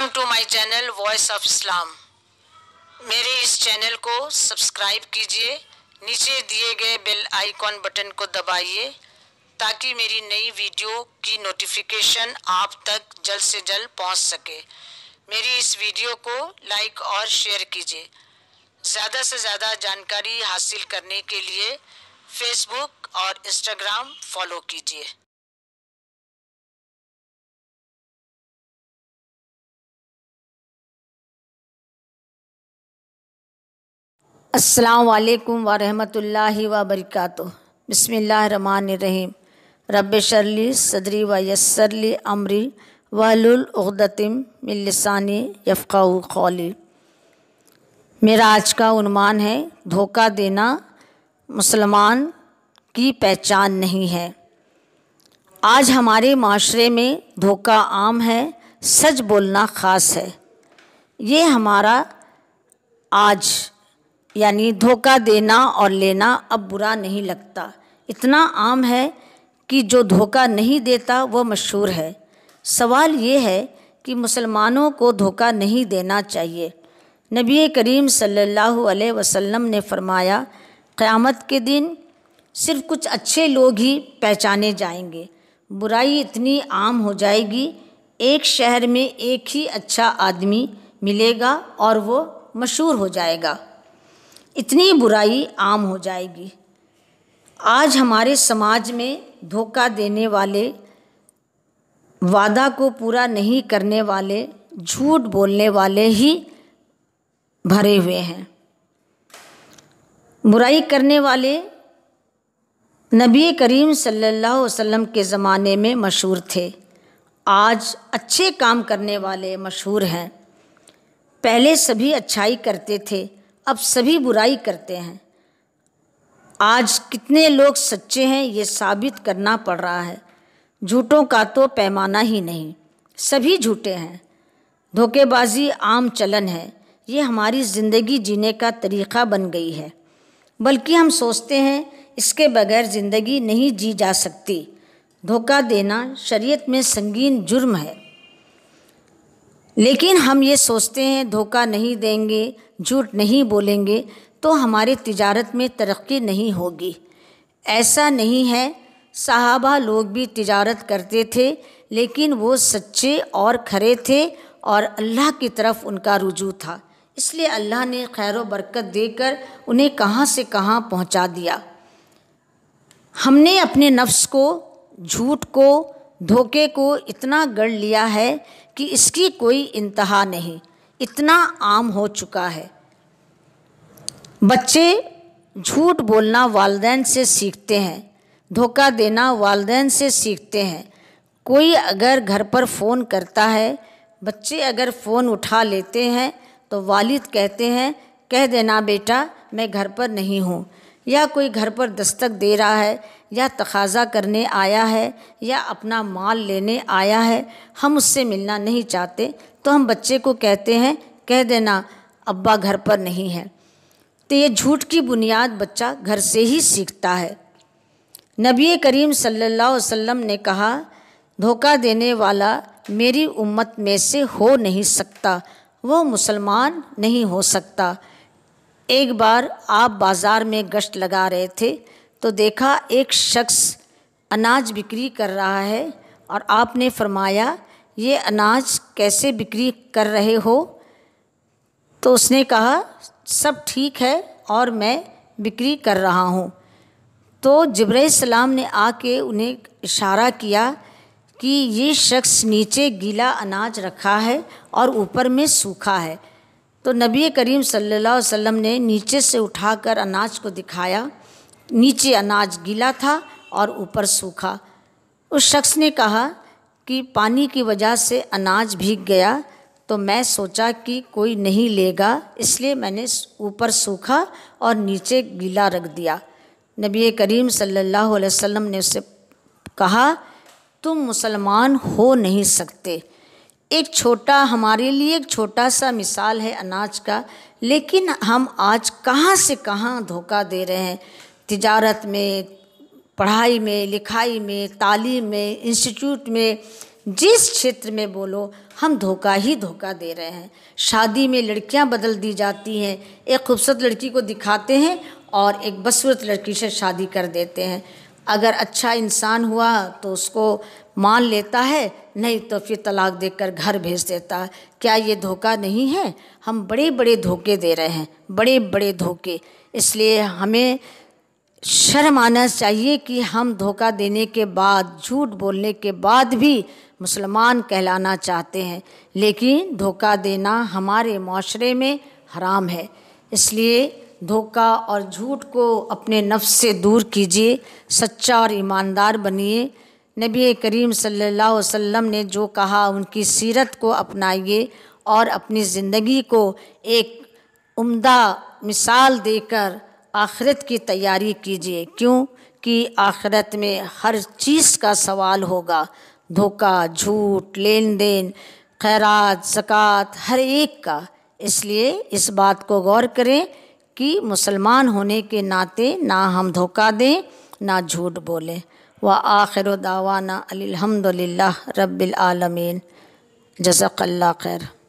welcome to my channel voice of Islam मेरे इस channel को सब्सक्राइब कीजिए नीचे दिए गए बेल आइकॉन बटन को दबाइए ताकि मेरी नई वीडियो की नोटिफिकेशन आप तक जल्द से जल्द पहुंच सके मेरी इस वीडियो को लाइक और शेयर कीजिए ज़्यादा से ज़्यादा जानकारी हासिल करने के लिए फेसबुक और इंस्टाग्राम फॉलो कीजिए असलकम वरहमतुल्ला वबरक बसमीम रब शरली सदरी व यसरली अमरी वहलुलगदतिम मिलसानी यफ़ाऊ कौली मेरा आज का उन्मान है धोखा देना मुसलमान की पहचान नहीं है आज हमारे माशरे में धोखा आम है सच बोलना ख़ास है ये हमारा आज यानी धोखा देना और लेना अब बुरा नहीं लगता इतना आम है कि जो धोखा नहीं देता वह मशहूर है सवाल ये है कि मुसलमानों को धोखा नहीं देना चाहिए नबी करीम सल्लल्लाहु अलैहि वसल्लम ने फरमाया क़यामत के दिन सिर्फ कुछ अच्छे लोग ही पहचाने जाएंगे बुराई इतनी आम हो जाएगी एक शहर में एक ही अच्छा आदमी मिलेगा और वो मशहूर हो जाएगा इतनी बुराई आम हो जाएगी आज हमारे समाज में धोखा देने वाले वादा को पूरा नहीं करने वाले झूठ बोलने वाले ही भरे हुए हैं बुराई करने वाले नबी करीम सल्लल्लाहु अलैहि वसल्लम के ज़माने में मशहूर थे आज अच्छे काम करने वाले मशहूर हैं पहले सभी अच्छाई करते थे अब सभी बुराई करते हैं आज कितने लोग सच्चे हैं ये साबित करना पड़ रहा है झूठों का तो पैमाना ही नहीं सभी झूठे हैं धोखेबाजी आम चलन है ये हमारी ज़िंदगी जीने का तरीक़ा बन गई है बल्कि हम सोचते हैं इसके बगैर ज़िंदगी नहीं जी जा सकती धोखा देना शरीयत में संगीन जुर्म है लेकिन हम ये सोचते हैं धोखा नहीं देंगे झूठ नहीं बोलेंगे तो हमारी तिजारत में तरक्की नहीं होगी ऐसा नहीं है साहबा लोग भी तिजारत करते थे लेकिन वो सच्चे और खरे थे और अल्लाह की तरफ उनका रुजू था इसलिए अल्लाह ने खैर बरकत देकर उन्हें कहाँ से कहाँ पहुँचा दिया हमने अपने नफ्स को झूठ को धोखे को इतना गढ़ लिया है कि इसकी कोई इंतहा नहीं इतना आम हो चुका है बच्चे झूठ बोलना वालदेन से सीखते हैं धोखा देना वालदेन से सीखते हैं कोई अगर घर पर फ़ोन करता है बच्चे अगर फ़ोन उठा लेते हैं तो वालिद कहते हैं कह देना बेटा मैं घर पर नहीं हूँ या कोई घर पर दस्तक दे रहा है या तकाजा करने आया है या अपना माल लेने आया है हम उससे मिलना नहीं चाहते तो हम बच्चे को कहते हैं कह देना अब्बा घर पर नहीं है तो ये झूठ की बुनियाद बच्चा घर से ही सीखता है नबी करीम सल्लल्लाहु अलैहि वसल्लम ने कहा धोखा देने वाला मेरी उम्मत में से हो नहीं सकता वो मुसलमान नहीं हो सकता एक बार आप बाज़ार में गश्त लगा रहे थे तो देखा एक शख्स अनाज बिक्री कर रहा है और आपने फरमाया ये अनाज कैसे बिक्री कर रहे हो तो उसने कहा सब ठीक है और मैं बिक्री कर रहा हूँ तो सलाम ने आके उन्हें इशारा किया कि ये शख्स नीचे गीला अनाज रखा है और ऊपर में सूखा है तो नबी करीम सल्लल्लाहु अलैहि वसल्लम ने नीचे से उठाकर अनाज को दिखाया नीचे अनाज गीला था और ऊपर सूखा उस शख्स ने कहा कि पानी की वजह से अनाज भीग गया तो मैं सोचा कि कोई नहीं लेगा इसलिए मैंने ऊपर सूखा और नीचे गीला रख दिया नबी करीम सल्लल्लाहु अलैहि वसल्लम ने उसे कहा तुम मुसलमान हो नहीं सकते एक छोटा हमारे लिए एक छोटा सा मिसाल है अनाज का लेकिन हम आज कहाँ से कहाँ धोखा दे रहे हैं तिजारत में पढ़ाई में लिखाई में तालीम में इंस्टीट्यूट में जिस क्षेत्र में बोलो हम धोखा ही धोखा दे रहे हैं शादी में लड़कियां बदल दी जाती हैं एक खूबसूरत लड़की को दिखाते हैं और एक बसूरत लड़की से शादी कर देते हैं अगर अच्छा इंसान हुआ तो उसको मान लेता है नहीं तो फिर तलाक देकर घर भेज देता है क्या ये धोखा नहीं है हम बड़े बड़े धोखे दे रहे हैं बड़े बड़े धोखे इसलिए हमें शर्म आना चाहिए कि हम धोखा देने के बाद झूठ बोलने के बाद भी मुसलमान कहलाना चाहते हैं लेकिन धोखा देना हमारे माशरे में हराम है इसलिए धोखा और झूठ को अपने नफ्स से दूर कीजिए सच्चा और ईमानदार बनिए नबी करीम सल्लल्लाहु अलैहि वसल्लम ने जो कहा उनकी सीरत को अपनाइए और अपनी ज़िंदगी को एक उम्दा मिसाल देकर आखिरत की तैयारी कीजिए क्यों कि आखिरत में हर चीज़ का सवाल होगा धोखा झूठ लेन देन खैरात सकात हर एक का इसलिए इस बात को गौर करें कि मुसलमान होने के नाते ना हम धोखा दें ना झूठ बोलें व आखिर दावाना अलहमदिल्ला रब्बिलआलमीन जज़ाकल्ला खैर